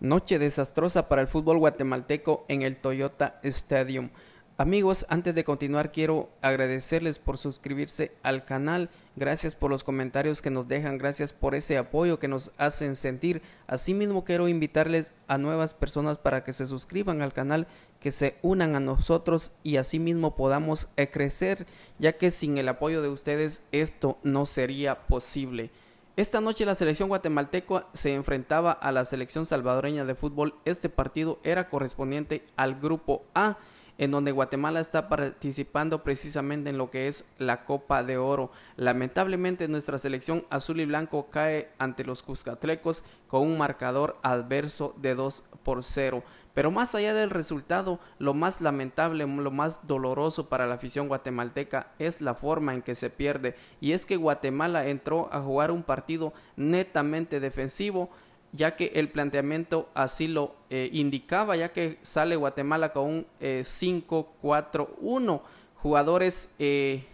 Noche desastrosa para el fútbol guatemalteco en el Toyota Stadium. Amigos, antes de continuar quiero agradecerles por suscribirse al canal, gracias por los comentarios que nos dejan, gracias por ese apoyo que nos hacen sentir. Asimismo quiero invitarles a nuevas personas para que se suscriban al canal, que se unan a nosotros y asimismo podamos eh, crecer, ya que sin el apoyo de ustedes esto no sería posible. Esta noche la selección guatemalteca se enfrentaba a la selección salvadoreña de fútbol. Este partido era correspondiente al grupo A en donde Guatemala está participando precisamente en lo que es la Copa de Oro. Lamentablemente nuestra selección azul y blanco cae ante los Cuscatlecos con un marcador adverso de 2 por 0. Pero más allá del resultado, lo más lamentable, lo más doloroso para la afición guatemalteca es la forma en que se pierde. Y es que Guatemala entró a jugar un partido netamente defensivo ya que el planteamiento así lo eh, indicaba, ya que sale Guatemala con un 5-4-1, eh, jugadores eh,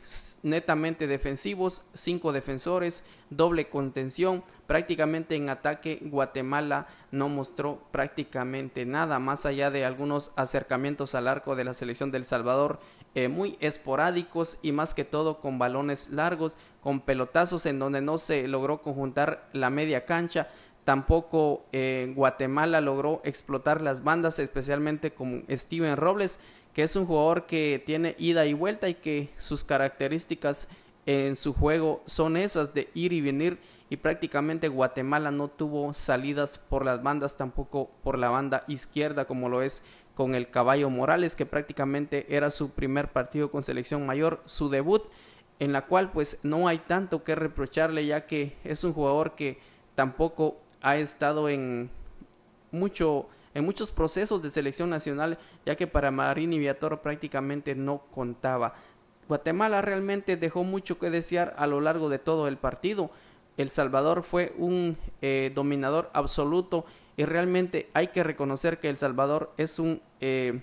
netamente defensivos, 5 defensores, doble contención, prácticamente en ataque Guatemala no mostró prácticamente nada, más allá de algunos acercamientos al arco de la selección del Salvador muy esporádicos y más que todo con balones largos, con pelotazos en donde no se logró conjuntar la media cancha, Tampoco eh, Guatemala logró explotar las bandas, especialmente con Steven Robles, que es un jugador que tiene ida y vuelta y que sus características en su juego son esas de ir y venir y prácticamente Guatemala no tuvo salidas por las bandas, tampoco por la banda izquierda como lo es con el caballo Morales, que prácticamente era su primer partido con selección mayor, su debut, en la cual pues no hay tanto que reprocharle ya que es un jugador que tampoco ha estado en mucho en muchos procesos de selección nacional, ya que para Marín y Viator prácticamente no contaba. Guatemala realmente dejó mucho que desear a lo largo de todo el partido. El Salvador fue un eh, dominador absoluto y realmente hay que reconocer que El Salvador es un eh,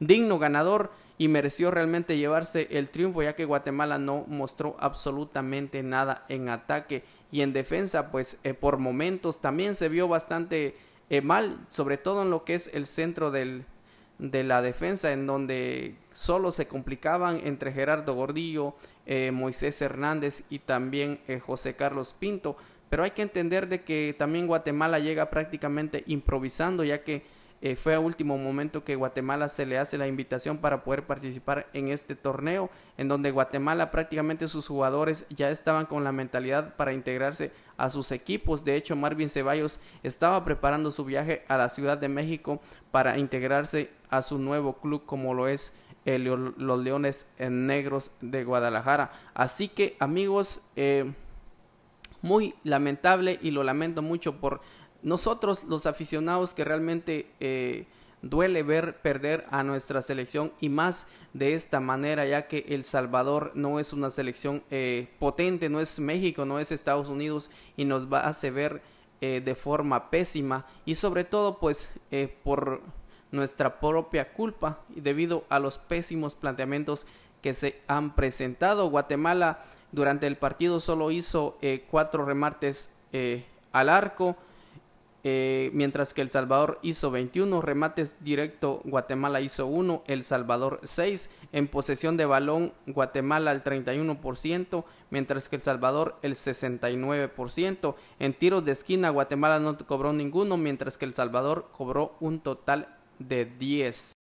digno ganador y mereció realmente llevarse el triunfo ya que Guatemala no mostró absolutamente nada en ataque y en defensa pues eh, por momentos también se vio bastante eh, mal sobre todo en lo que es el centro de la defensa en donde solo se complicaban entre Gerardo Gordillo, eh, Moisés Hernández y también José Carlos Pinto pero hay que entender de que también Guatemala llega prácticamente improvisando ya que eh, fue a último momento que Guatemala se le hace la invitación para poder participar en este torneo, en donde Guatemala prácticamente sus jugadores ya estaban con la mentalidad para integrarse a sus equipos. De hecho, Marvin Ceballos estaba preparando su viaje a la Ciudad de México para integrarse a su nuevo club como lo es eh, los Leones Negros de Guadalajara. Así que amigos, eh, muy lamentable y lo lamento mucho por nosotros los aficionados que realmente eh, duele ver perder a nuestra selección y más de esta manera ya que El Salvador no es una selección eh, potente, no es México, no es Estados Unidos y nos va a hacer ver eh, de forma pésima y sobre todo pues por nuestra propia culpa y debido a los pésimos planteamientos que se han presentado. Guatemala durante el partido solo hizo cuatro remates al arco eh, mientras que El Salvador hizo 21 remates directo, Guatemala hizo 1, El Salvador 6, en posesión de balón Guatemala el 31%, mientras que El Salvador el 69%, en tiros de esquina Guatemala no cobró ninguno, mientras que El Salvador cobró un total de 10.